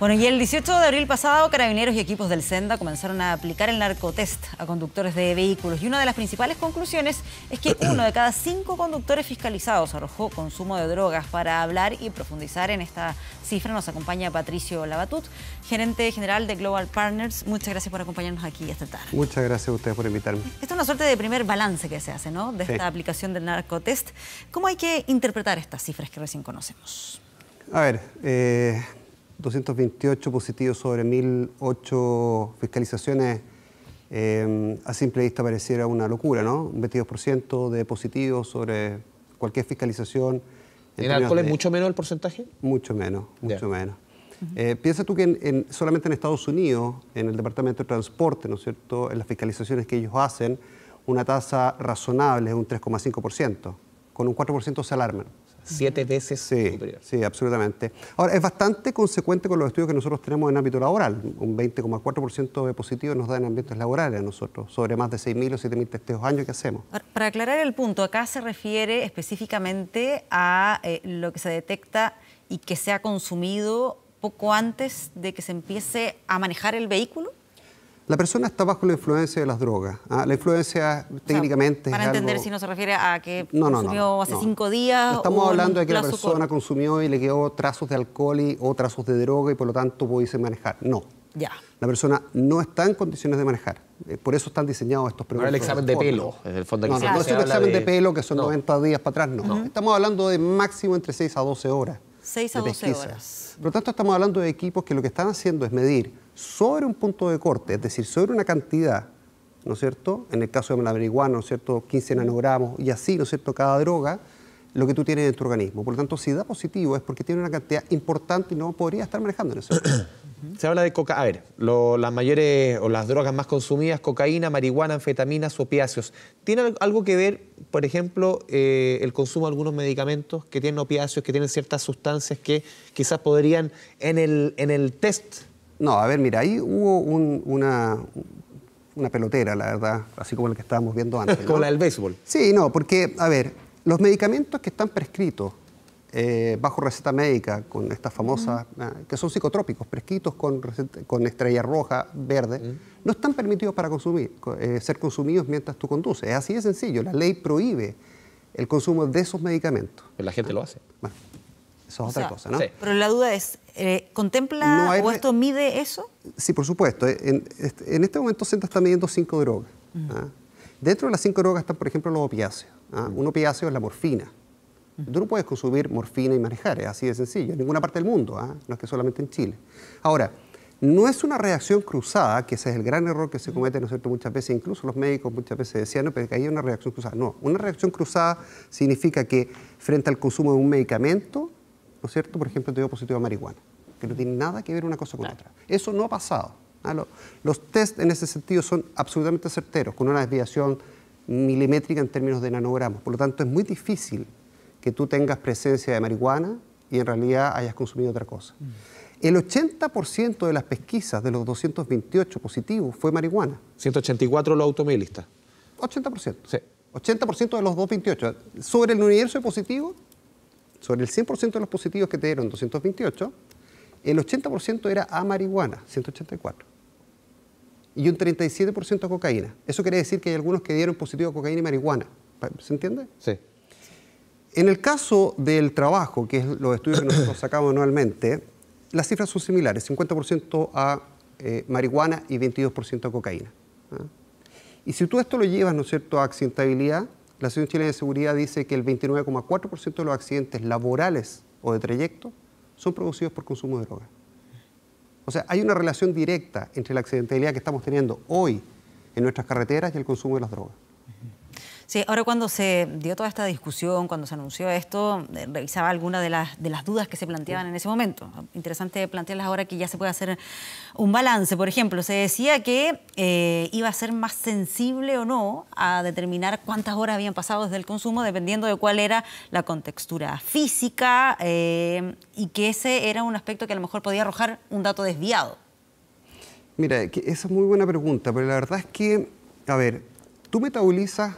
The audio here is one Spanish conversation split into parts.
Bueno, y el 18 de abril pasado, carabineros y equipos del Senda comenzaron a aplicar el narcotest a conductores de vehículos. Y una de las principales conclusiones es que uno de cada cinco conductores fiscalizados arrojó consumo de drogas. Para hablar y profundizar en esta cifra nos acompaña Patricio Labatut, gerente general de Global Partners. Muchas gracias por acompañarnos aquí esta tarde. Muchas gracias a ustedes por invitarme. Esta es una suerte de primer balance que se hace, ¿no? De esta aplicación del narcotest. ¿Cómo hay que interpretar estas cifras que recién conocemos? A ver, eh, 228 positivos sobre 1.008 fiscalizaciones eh, a simple vista pareciera una locura, ¿no? Un 22% de positivos sobre cualquier fiscalización. ¿En, alcohol es mucho menos el porcentaje? Mucho menos, mucho menos. Eh, piensa tú que solamente en Estados Unidos, en el Departamento de Transporte, ¿no es cierto?, en las fiscalizaciones que ellos hacen, una tasa razonable es un 3,5%. Con un 4% se alarman siete veces sí, absolutamente. Ahora, es bastante consecuente con los estudios que nosotros tenemos en ámbito laboral. Un 20,4% de positivos nos da en ambientes laborales a nosotros, sobre más de 6.000 o 7.000 testeos años que hacemos. Para aclarar el punto, acá se refiere específicamente a eh, lo que se detecta y que se ha consumido poco antes de que se empiece a manejar el vehículo. La persona está bajo la influencia de las drogas. ¿ah? La influencia técnicamente es técnicamente para entender si no se refiere a que consumió hace cinco días. estamos hablando de que la persona consumió y le quedó trazos de alcohol y, o trazos de droga y por lo tanto pudiese manejar. No. Ya. La persona no está en condiciones de manejar. Eh, por eso están diseñados estos programas. No el examen de pelo, no, no, es un examen de... pelo que son 90 días para atrás, no. Estamos hablando de máximo entre 6 a 12 horas. 6 a 12 horas. Por lo tanto, estamos hablando de equipos que lo que están haciendo es medir sobre un punto de corte, es decir, sobre una cantidad, ¿no es cierto? En el caso de la marihuana, ¿no es cierto? 15 nanogramos y así, ¿no es cierto? Cada droga, lo que tú tienes en tu organismo. Por lo tanto, si da positivo es porque tiene una cantidad importante y no podría estar manejando en eso. Se habla de coca, a ver, las mayores o las drogas más consumidas, cocaína, marihuana, anfetaminas, opiáceos. ¿Tiene algo que ver, por ejemplo, eh, el consumo de algunos medicamentos que tienen opiáceos, que tienen ciertas sustancias que quizás podrían en el, en el test no, a ver, mira, ahí hubo un, una, una pelotera, la verdad, así como la que estábamos viendo antes. Con como la del béisbol. Sí, no, porque, a ver, los medicamentos que están prescritos eh, bajo receta médica, con estas famosas, ah, que son psicotrópicos, prescritos con, con estrella roja, verde, no están permitidos para consumir, eh, ser consumidos mientras tú conduces. Es así de sencillo, la ley prohíbe el consumo de esos medicamentos. Pero la gente lo hace. Bueno, eso es otra cosa, ¿no? Pero la duda es, eh, ¿contempla o esto mide eso? Sí, por supuesto. Eh, este, en, este momento se está midiendo cinco drogas. Mm. ¿ah? Dentro de las cinco drogas están, por ejemplo, los opiáceos. ¿ah? Un opiáceo es la morfina. Mm. Tú no puedes consumir morfina y manejar, es así de sencillo, en ninguna parte del mundo, ¿ah? no es que solamente en Chile. Ahora, no es una reacción cruzada, que ese es el gran error que se mm. comete, ¿no es cierto?, muchas veces, incluso los médicos muchas veces decían, no, pero que hay una reacción cruzada. No, una reacción cruzada significa que frente al consumo de un medicamento, ¿no cierto? Por ejemplo, te dio positivo a marihuana, que no tiene nada que ver una cosa con otra. Eso no ha pasado. ¿ah? Los, test en ese sentido son absolutamente certeros, con una desviación milimétrica en términos de nanogramos. Por lo tanto, es muy difícil que tú tengas presencia de marihuana y en realidad hayas consumido otra cosa. Mm. El 80% de las pesquisas de los 228 positivos fue marihuana. 184 los automovilistas. 80%. Sí. 80% de los 228. Sobre el universo positivo... positivos, sobre el 100% de los positivos que te dieron 228, el 80% era a marihuana, 184. Y un 37% a cocaína. Eso quiere decir que hay algunos que dieron positivo a cocaína y marihuana. ¿Se entiende? Sí. En el caso del trabajo, que es los estudios que nosotros sacamos anualmente, las cifras son similares, 50% a eh, marihuana y 22% a cocaína. ¿ah? Y si tú esto lo llevas, ¿no es cierto?, a accidentabilidad, la Asociación Chilena de Seguridad dice que el 29,4% de los accidentes laborales o de trayecto son producidos por consumo de drogas. O sea, hay una relación directa entre la accidentalidad que estamos teniendo hoy en nuestras carreteras y el consumo de las drogas. Sí, ahora cuando se dio toda esta discusión, cuando se anunció esto, eh, revisaba algunas de las, dudas que se planteaban en ese momento. Interesante plantearlas ahora que ya se puede hacer un balance. Por ejemplo, se decía que eh, iba a ser más sensible o no a determinar cuántas horas habían pasado desde el consumo, dependiendo de cuál era la contextura física eh, y que ese era un aspecto que a lo mejor podía arrojar un dato desviado. Mira, esa es muy buena pregunta, pero la verdad es que, a ver, tú metabolizas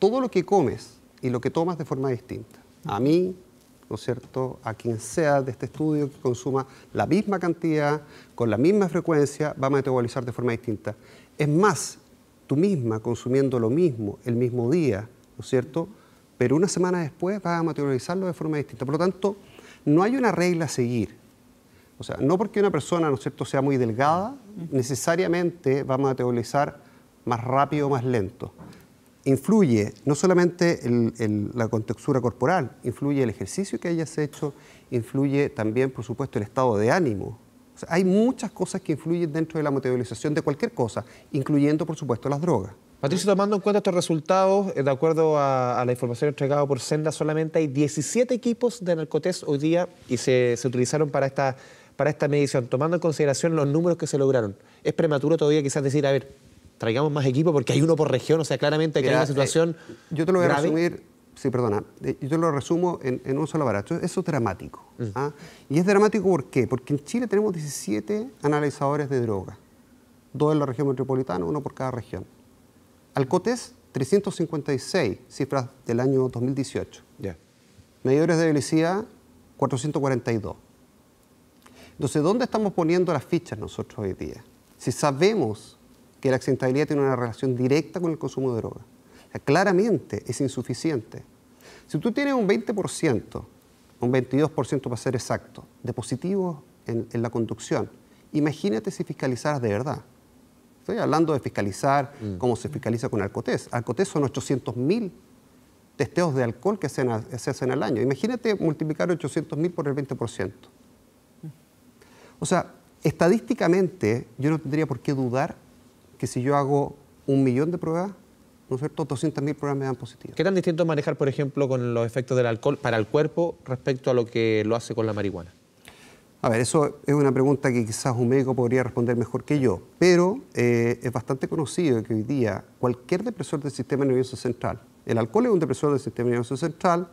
todo lo que comes y lo que tomas de forma distinta. A mí, ¿no es cierto?, a quien sea de este estudio que consuma la misma cantidad, con la misma frecuencia, va a metabolizar de forma distinta. Es más, tú misma consumiendo lo mismo el mismo día, ¿no es cierto?, pero una semana después va a metabolizarlo de forma distinta. Por lo tanto, no hay una regla a seguir. O sea, no porque una persona, ¿no es cierto?, sea muy delgada, necesariamente va a metabolizar más rápido o más lento influye no solamente el, la contextura corporal, influye el ejercicio que hayas hecho, influye también, por supuesto, el estado de ánimo. hay muchas cosas que influyen dentro de la metabolización de cualquier cosa, incluyendo, por supuesto, las drogas. Patricio, tomando en cuenta estos resultados, eh, de acuerdo a, la información entregada por Senda, solamente hay 17 equipos de narcotest hoy día y se, se utilizaron para esta, para esta medición, tomando en consideración los números que se lograron. ¿Es prematuro todavía quizás decir, a ver, traigamos más equipos porque hay uno por región, o sea, claramente que hay una situación. Eh, yo te lo voy a resumir, sí, perdona, eh, yo te lo resumo en, un solo barato. Eso es dramático. Mm. ¿ah? Y es dramático ¿por Porque en Chile tenemos 17 analizadores de droga, dos en la región metropolitana, uno por cada región. Alcotes, 356, cifras del año 2018. Ya. Medidores de velocidad, 442. Entonces, ¿dónde estamos poniendo las fichas nosotros hoy día? Si sabemos que la accidentabilidad tiene una relación directa con el consumo de droga. claramente es insuficiente. Si tú tienes un 20%, un 22% para ser exacto, de positivos en, la conducción, imagínate si fiscalizaras de verdad. Estoy hablando de fiscalizar mm. cómo se fiscaliza con Alcotés. Alcotés son 800.000 testeos de alcohol que se, se hacen al año. Imagínate multiplicar 800.000 por el 20%. O sea, estadísticamente yo no tendría por qué dudar que si yo hago un millón de pruebas, ¿no es cierto?, 200.000 pruebas me dan positivas. ¿Qué tan distinto manejar, por ejemplo, con los efectos del alcohol para el cuerpo respecto a lo que lo hace con la marihuana? A ver, eso es una pregunta que quizás un médico podría responder mejor que yo, pero eh, es bastante conocido que hoy día cualquier depresor del sistema nervioso central, el alcohol es un depresor del sistema nervioso central,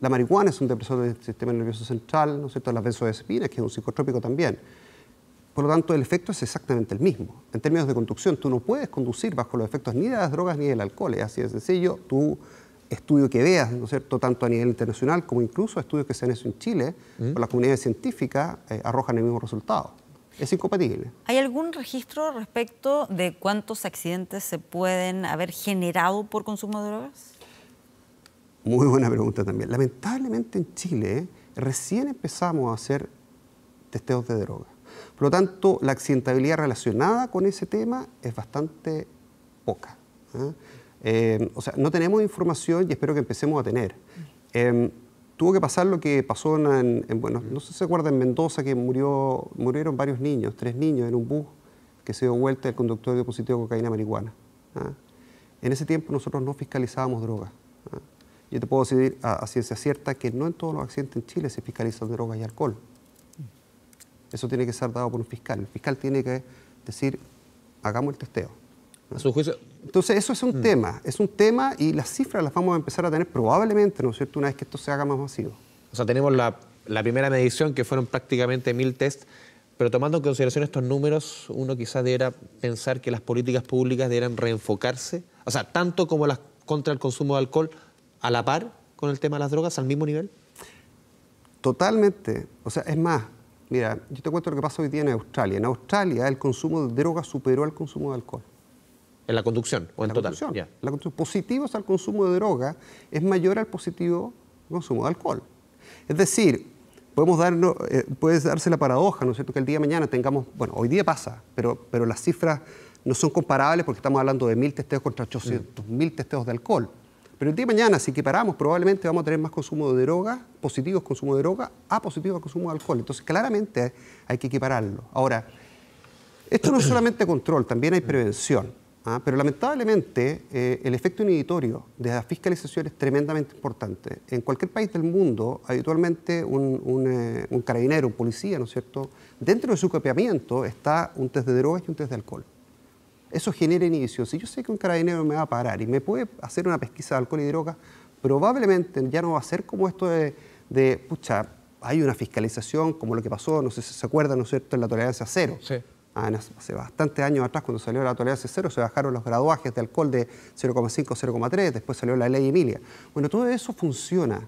la marihuana es un depresor del sistema nervioso central, ¿no es cierto? Las benzodiazepinas, que es un psicotrópico también. Por lo tanto, el efecto es exactamente el mismo. En términos de conducción, tú no puedes conducir bajo los efectos ni de las drogas ni del alcohol. Es así de sencillo. Tu estudio que veas, ¿no es cierto?, tanto a nivel internacional como incluso estudios que se han hecho en Chile mm. por la comunidad científica, eh, arrojan el mismo resultado. Es incompatible. ¿Hay algún registro respecto de cuántos accidentes se pueden haber generado por consumo de drogas? Muy buena pregunta también. Lamentablemente en Chile recién empezamos a hacer testeos de drogas. Por lo tanto, la accidentabilidad relacionada con ese tema es bastante poca. ¿ah? Eh, o sea, no tenemos información y espero que empecemos a tener. Eh, tuvo que pasar lo que pasó en, bueno, no sé se acuerda, en Mendoza, que murieron varios niños, tres niños en un bus que se dio vuelta el conductor de positivo de cocaína marihuana. ¿ah? En ese tiempo nosotros no fiscalizábamos drogas. ¿ah? Yo te puedo decir a, ciencia cierta que no en todos los accidentes en Chile se fiscalizan drogas y alcohol. Eso tiene que ser dado por un fiscal. El fiscal tiene que decir, hagamos el testeo. Entonces, eso es un mm. tema, es un tema y las cifras las vamos a empezar a tener probablemente, ¿no es cierto?, una vez que esto se haga más masivo. O sea, tenemos la, primera medición, que fueron prácticamente mil test... pero tomando en consideración estos números, uno quizás debiera pensar que las políticas públicas deberían reenfocarse, o sea, tanto como las contra el consumo de alcohol, a la par con el tema de las drogas, al mismo nivel. Totalmente. O sea, es más, Mira, yo te cuento lo que pasa hoy día en Australia. En Australia el consumo de droga superó al consumo de alcohol. ¿En la conducción o en, total? La conducción. Positivos al consumo de droga es mayor al positivo consumo de alcohol. Es decir, podemos darnos, eh, puede darse la paradoja, ¿no es cierto?, que el día de mañana tengamos, bueno, hoy día pasa, pero, pero las cifras no son comparables porque estamos hablando de mil testeos contra 800 mil testeos de alcohol. Pero el día de mañana, si equiparamos, probablemente vamos a tener más consumo de drogas, positivos consumo de droga, a positivos consumo de alcohol. Entonces, claramente hay que equipararlo. Ahora, esto no es solamente control, también hay prevención. ¿ah? Pero lamentablemente eh, el efecto inhibitorio de la fiscalización es tremendamente importante. En cualquier país del mundo, habitualmente eh, un, carabinero, un policía, ¿no es cierto? Dentro de su copiamiento está un test de drogas y un test de alcohol eso genera inhibición. Si yo sé que un carabinero me va a parar y me puede hacer una pesquisa de alcohol y drogas, probablemente ya no va a ser como esto de, pucha, hay una fiscalización como lo que pasó, no sé si se acuerdan, ¿no es cierto?, en la tolerancia cero. Sí. Ah, hace bastantes años atrás, cuando salió la tolerancia cero, se bajaron los graduajes de alcohol de 0,5, 0,3, después salió la ley Emilia. Bueno, todo eso funciona,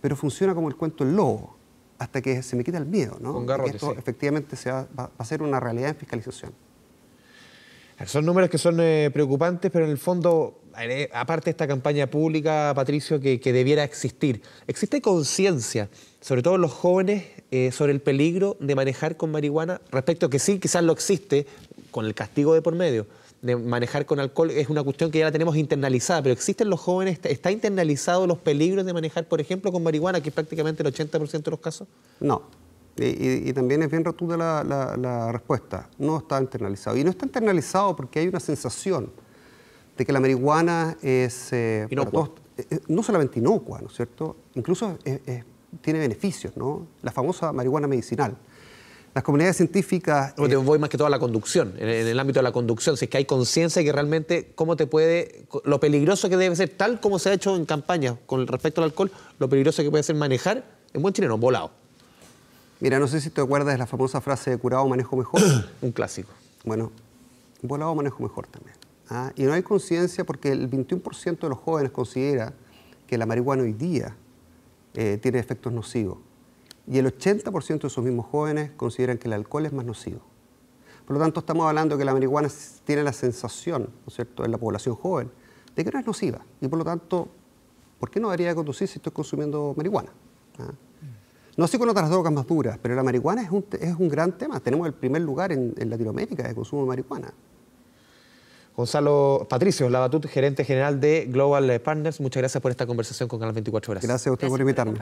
pero funciona como el cuento el lobo, hasta que se me quita el miedo, ¿no? Con esto efectivamente va, va a ser una realidad en fiscalización. Son números que son eh, preocupantes, pero en el fondo, e, aparte de esta campaña pública, Patricio, que, debiera existir, existe conciencia, sobre todo en los jóvenes, eh, sobre el peligro de manejar con marihuana, respecto que sí, quizás lo existe, con el castigo de por medio. De manejar con alcohol es una cuestión que ya la tenemos internalizada, pero existen los jóvenes, ¿está internalizado los peligros de manejar, por ejemplo, con marihuana, que es prácticamente el 80% de los casos? No, y, también es bien rotunda la, respuesta. No está internalizado. Y no está internalizado porque hay una sensación de que la marihuana es... Eh, eh, eh no solamente inocua, ¿no es cierto? Incluso tiene beneficios, ¿no? La famosa marihuana medicinal. Las comunidades científicas... yo eh, voy más que todo a la conducción, en, el ámbito de la conducción. Si es que hay conciencia de que realmente cómo te puede... Lo peligroso que debe ser, tal como se ha hecho en campaña con respecto al alcohol, lo peligroso que puede ser manejar, en buen chileno, volado. Mira, no sé si te acuerdas de la famosa frase de curado manejo mejor. Un clásico. Bueno, volado manejo mejor también. ¿ah? Y no hay conciencia porque el 21% de los jóvenes considera que la marihuana hoy día eh, tiene efectos nocivos. Y el 80% de esos mismos jóvenes consideran que el alcohol es más nocivo. Por lo tanto, estamos hablando de que la marihuana tiene la sensación, ¿no es cierto?, en la población joven, de que no es nociva. Y por lo tanto, ¿por qué no debería conducir si estoy consumiendo marihuana? ¿Ah? No sé con otras drogas más duras, pero la marihuana es un, es un gran tema. Tenemos el primer lugar en, Latinoamérica de consumo de marihuana. Gonzalo Patricio Lavatut, gerente general de Global Partners, muchas gracias por esta conversación con Canal 24 Horas. Gracias a usted por invitarme.